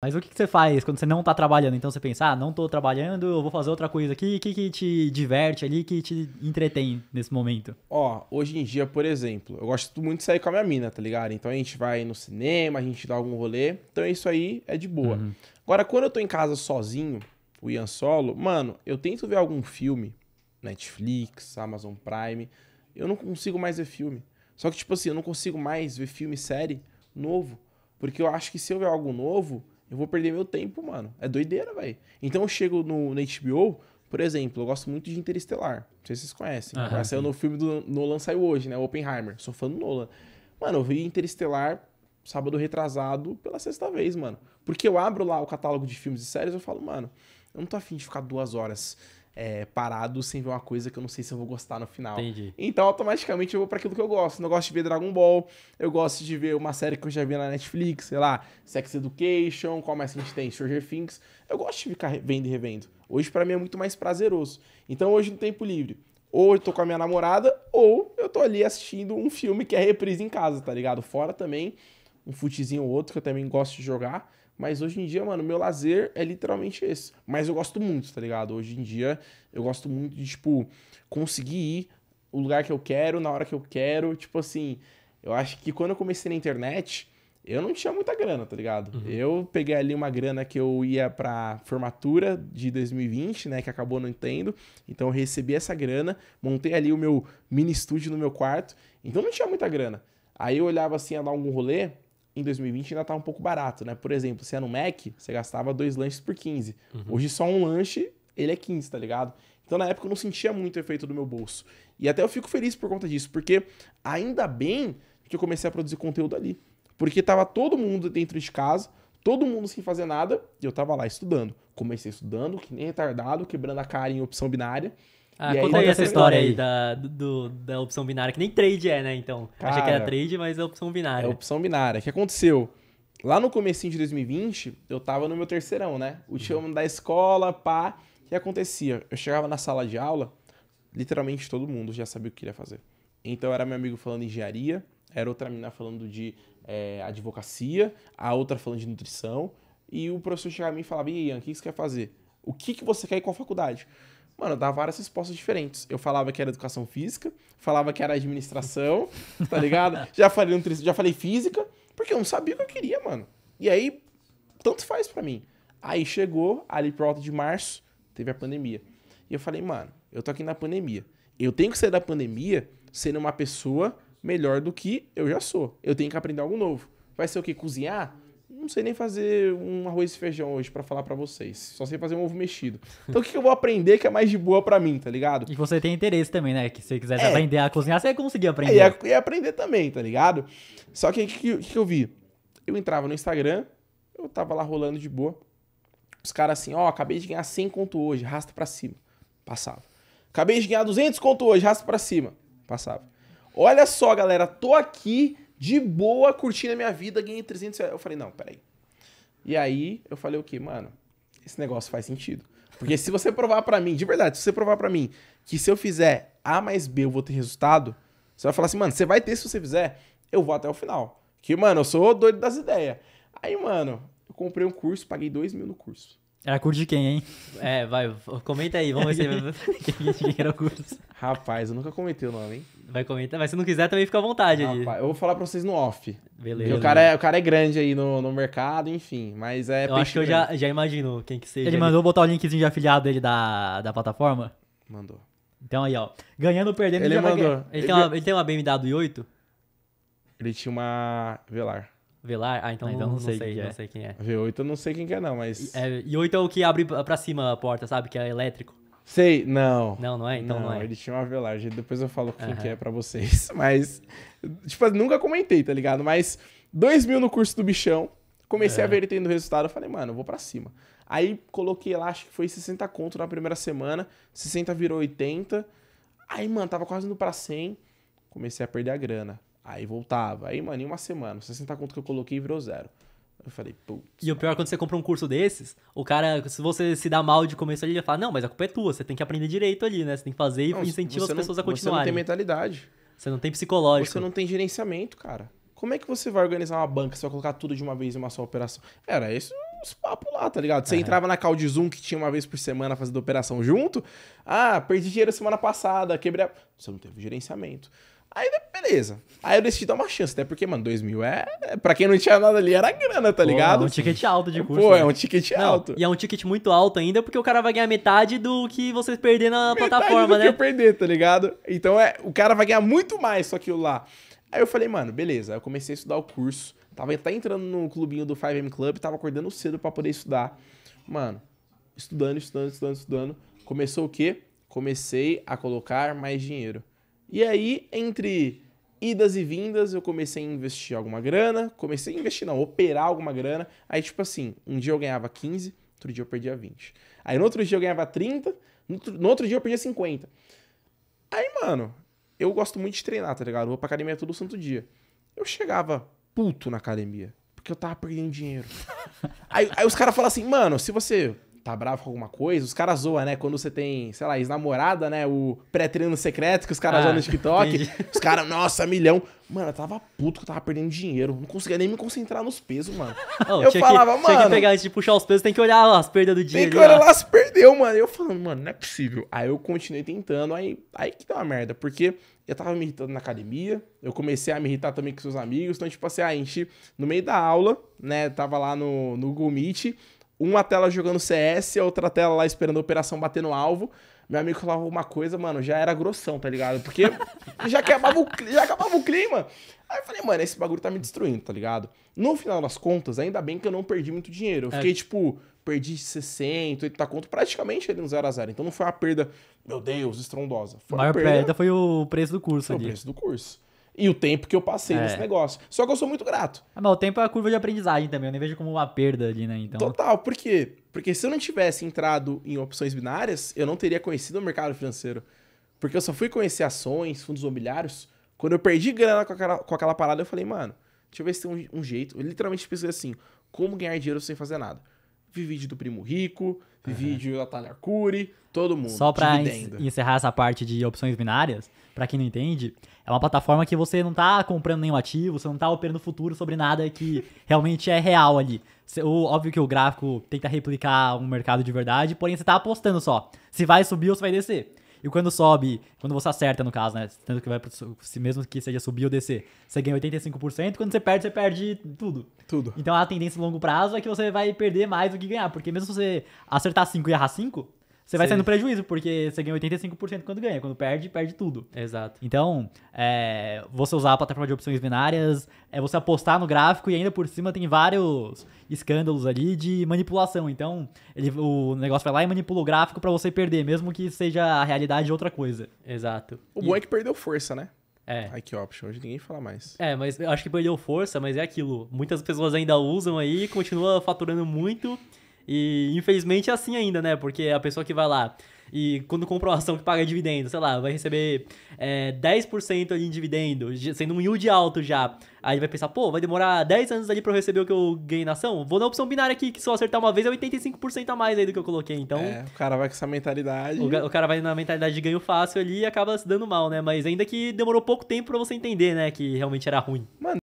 Mas o que, que, você faz quando você não tá trabalhando? Então você pensa, ah, não tô trabalhando, eu vou fazer outra coisa aqui. O que, que te diverte ali, que te entretém nesse momento? Ó, hoje em dia, por exemplo, eu gosto muito de sair com a minha mina, tá ligado? Então a gente vai no cinema, a gente dá algum rolê. Então isso aí é de boa. Uhum. Agora, quando eu tô em casa sozinho, o Ian Solo, mano, eu tento ver algum filme, Netflix, Amazon Prime. Eu não consigo mais ver filme. Só que, tipo assim, eu não consigo mais ver filme série novo. Porque eu acho que se eu ver algo novo eu vou perder meu tempo, mano. É doideira, velho. Então eu chego no, no HBO, por exemplo, eu gosto muito de Interestelar. Não sei se vocês conhecem. Uhum, saiu no filme do Nolan, saiu hoje, né? O Oppenheimer. Sou fã do Nolan. Mano, eu vi Interestelar sábado retrasado pela sexta vez, mano. Porque eu abro lá o catálogo de filmes e séries eu falo, mano, eu não tô afim de ficar duas horas é, parado sem ver uma coisa que eu não sei se eu vou gostar no final. Entendi. Então, automaticamente, eu vou para aquilo que eu gosto. Eu gosto de ver Dragon Ball, eu gosto de ver uma série que eu já vi na Netflix, sei lá, Sex Education, qual mais que a gente tem? Stranger Things. Eu gosto de ficar vendo e revendo. Hoje, para mim, é muito mais prazeroso. Então, hoje, no tempo livre, ou eu tô com a minha namorada, ou eu tô ali assistindo um filme que é reprise em casa, tá ligado? Fora também um futezinho ou outro que eu também gosto de jogar, mas hoje em dia, mano, meu lazer é literalmente esse. Mas eu gosto muito, tá ligado? Hoje em dia, eu gosto muito de, tipo, conseguir ir o lugar que eu quero, na hora que eu quero. Tipo assim, eu acho que quando eu comecei na internet, eu não tinha muita grana, tá ligado? Uhum. Eu peguei ali uma grana que eu ia pra formatura de 2020, né? Que acabou no Nintendo. Então eu recebi essa grana, montei ali o meu mini estúdio no meu quarto. Então não tinha muita grana. Aí eu olhava assim, ia dar algum rolê, em 2020 ainda estava tá um pouco barato, né? Por exemplo, se era é no Mac, você gastava dois lanches por 15. Uhum. Hoje só um lanche, ele é 15, tá ligado? Então na época eu não sentia muito o efeito do meu bolso. E até eu fico feliz por conta disso, porque ainda bem que eu comecei a produzir conteúdo ali. Porque tava todo mundo dentro de casa, todo mundo sem fazer nada, e eu tava lá estudando. Comecei estudando, que nem retardado, quebrando a cara em opção binária. Ah, e conta aí, aí essa história aí da, do, da opção binária, que nem trade é, né? Então, Cara, achei que era trade, mas é opção binária. É opção binária. O que aconteceu? Lá no comecinho de 2020, eu tava no meu terceirão, né? O time uhum. da escola, pá. O que acontecia? Eu chegava na sala de aula, literalmente todo mundo já sabia o que queria fazer. Então, era meu amigo falando engenharia, era outra menina falando de é, advocacia, a outra falando de nutrição. E o professor chegava a mim e falava, Ian, o que você quer fazer? O que, que você quer ir com a faculdade? Mano, eu dava várias respostas diferentes. Eu falava que era educação física, falava que era administração, tá ligado? já falei nutrição, já falei física, porque eu não sabia o que eu queria, mano. E aí, tanto faz para mim. Aí chegou, ali por volta de março, teve a pandemia. E eu falei, mano, eu tô aqui na pandemia. Eu tenho que sair da pandemia sendo uma pessoa melhor do que eu já sou. Eu tenho que aprender algo novo. Vai ser o quê? Cozinhar? não sei nem fazer um arroz e feijão hoje para falar para vocês. Só sei fazer um ovo mexido. Então o que, que, eu vou aprender que é mais de boa para mim, tá ligado? E você tem interesse também, né? Que se você quiser é, aprender a cozinhar, você ia conseguir aprender. É, ia, ia aprender também, tá ligado? Só que o que, que, que eu vi? Eu entrava no Instagram, eu tava lá rolando de boa. Os caras assim, ó, oh, acabei de ganhar 100 conto hoje, rasta para cima. Passava. Acabei de ganhar 200 conto hoje, rasta para cima. Passava. Olha só, galera, tô aqui de boa, curtindo a minha vida, ganhei 300 reais. Eu falei, não, peraí. E aí eu falei o okay, quê? Mano, esse negócio faz sentido. Porque se você provar para mim, de verdade, se você provar para mim que se eu fizer A mais B eu vou ter resultado, você vai falar assim, mano, você vai ter se você fizer, eu vou até o final. Que, mano, eu sou doido das ideias. Aí, mano, eu comprei um curso, paguei dois mil no curso. Era curso de quem, hein? É, vai, comenta aí, vamos ver se quem era o curso. Rapaz, eu nunca comentei o nome, hein? Vai comentar, mas se não quiser também fica à vontade. Rapaz, eu vou falar pra vocês no off. Beleza. O cara, é, o cara é grande aí no, no mercado, enfim, mas é Eu acho que eu já, já imagino quem que seja. Ele mandou botar o linkzinho de afiliado dele da, da plataforma? Mandou. Então aí, ó. Ganhando ou perdendo, ele, ele mandou. Ele, ele, tem uma, ele tem uma BMW i8? Ele tinha uma Velar. Velar? Ah, então, ah, então não, não, sei, sei não é. sei quem é. V8 eu não sei quem que é, não, mas. É, e 8 é o que abre pra cima a porta, sabe? Que é elétrico. Sei, não. Não, não é? Então não, não é. Ele tinha uma velar depois eu falo quem que é pra vocês. Mas. Tipo, nunca comentei, tá ligado? Mas. 2 mil no curso do bichão. Comecei é. a ver ele tendo resultado. Eu falei, mano, eu vou pra cima. Aí coloquei lá, acho que foi 60 conto na primeira semana. 60 virou 80. Aí, mano, tava quase indo pra 100. Comecei a perder a grana. Aí voltava. Aí, mano, em uma semana, 60 conto que eu coloquei virou zero. Eu falei, putz. E o pior, é quando você compra um curso desses, o cara, se você se dá mal de começo ali, ele fala, não, mas a culpa é tua, você tem que aprender direito ali, né? Você tem que fazer e incentiva as pessoas não, a continuarem. Você não tem mentalidade. Você não tem psicológico. Você não tem gerenciamento, cara. Como é que você vai organizar uma banca se vai colocar tudo de uma vez em uma só operação? Era isso uns papos lá, tá ligado? Você é. entrava na call de Zoom que tinha uma vez por semana fazendo operação junto. Ah, perdi dinheiro semana passada, quebrei. Você não teve gerenciamento. Aí, beleza. Aí eu decidi dar uma chance, até né? porque, mano, 2 mil é, é. Pra quem não tinha nada ali, era grana, tá Pô, ligado? É um ticket alto de curso. Pô, é né? é um ticket não, alto. E é um ticket muito alto ainda, porque o cara vai ganhar metade do que vocês perder na metade plataforma, do né? Que eu perder, tá ligado? Então é, o cara vai ganhar muito mais só que lá. Aí eu falei, mano, beleza. Aí eu comecei a estudar o curso. Tava até entrando no clubinho do 5M Club, tava acordando cedo para poder estudar. Mano, estudando, estudando, estudando, estudando. Começou o quê? Comecei a colocar mais dinheiro. E aí, entre idas e vindas, eu comecei a investir alguma grana, comecei a investir, não, operar alguma grana. Aí, tipo assim, um dia eu ganhava 15, outro dia eu perdia 20. Aí no outro dia eu ganhava 30, no outro, no outro dia eu perdia 50. Aí, mano, eu gosto muito de treinar, tá ligado? Eu vou pra academia todo santo dia. Eu chegava puto na academia, porque eu tava perdendo dinheiro. aí, aí os caras falam assim, mano, se você tá bravo com alguma coisa, os caras zoam, né? Quando você tem, sei lá, ex-namorada, né? O pré-treino secreto que os caras ah, zoam no ah, TikTok. Entendi. Os caras, nossa, milhão. Mano, eu tava puto que eu tava perdendo dinheiro. Não conseguia nem me concentrar nos pesos, mano. Oh, eu falava, que, mano. Tinha que pegar antes de puxar os pesos, tem que olhar lá, as perdas do dinheiro. Tem que olhar lá se perdeu, mano. Eu falando, mano, não é possível. Aí eu continuei tentando, aí, aí que deu uma merda. Porque eu tava me irritando na academia, eu comecei a me irritar também com seus amigos. Então, tipo assim, a gente, no meio da aula, né? Tava lá no, no Google Meet uma tela jogando CS, a outra tela lá esperando a operação bater no alvo. Meu amigo falava uma coisa, mano, já era grossão, tá ligado? Porque já acabava, o, já acabava o clima. Aí eu falei, mano, esse bagulho tá me destruindo, tá ligado? No final das contas, ainda bem que eu não perdi muito dinheiro. Eu é. fiquei, é. tipo, perdi 60, 80 conto, praticamente ali no 0 a 0 Então não foi uma perda, meu Deus, estrondosa. Foi a maior perda, perda foi o preço do curso foi ali. o preço do curso e o tempo que eu passei é. nesse negócio. Só que eu sou muito grato. Ah, mas o tempo é a curva de aprendizagem também, eu nem vejo como uma perda ali, né? Então... Total, por quê? Porque se eu não tivesse entrado em opções binárias, eu não teria conhecido o mercado financeiro. Porque eu só fui conhecer ações, fundos imobiliários, quando eu perdi grana com aquela, com aquela parada, eu falei, mano, deixa eu ver se tem um, um jeito. Eu literalmente pensei assim, como ganhar dinheiro sem fazer nada vi vídeo do Primo Rico, vi uhum. vídeo da Talia Cury, todo mundo. Só pra dividendo. encerrar essa parte de opções binárias, para quem não entende, é uma plataforma que você não tá comprando nenhum ativo, você não tá operando futuro sobre nada que realmente é real ali. O, óbvio que o gráfico tenta replicar um mercado de verdade, porém você tá apostando só se vai subir ou se vai descer. E quando sobe, quando você acerta, no caso, né? Tanto que vai pro, se mesmo que seja subir ou descer, você ganha 85%. Quando você perde, você perde tudo. Tudo. Então a tendência a longo prazo é que você vai perder mais do que ganhar. Porque mesmo se você acertar 5 e errar 5, você vai Sim. sair no prejuízo, porque você ganha 85% quando ganha. Quando perde, perde tudo. Exato. Então, é, você usar a plataforma de opções binárias, é você apostar no gráfico e ainda por cima tem vários escândalos ali de manipulação. Então, ele, o negócio vai lá e manipula o gráfico para você perder, mesmo que seja a realidade de outra coisa. Exato. O e... bom é que perdeu força, né? É. Ai, que option. Hoje ninguém fala mais. É, mas eu acho que perdeu força, mas é aquilo. Muitas pessoas ainda usam aí, continua faturando muito. E infelizmente é assim ainda, né? Porque a pessoa que vai lá e quando compra uma ação que paga dividendo, sei lá, vai receber é, 10% ali em dividendo, sendo um yield alto já. Aí vai pensar, pô, vai demorar 10 anos ali pra eu receber o que eu ganhei na ação? Vou na opção binária aqui, que se eu acertar uma vez é 85% a mais aí do que eu coloquei, então... É, o cara vai com essa mentalidade... O, o, cara vai na mentalidade de ganho fácil ali e acaba se dando mal, né? Mas ainda que demorou pouco tempo pra você entender, né, que realmente era ruim. Mano,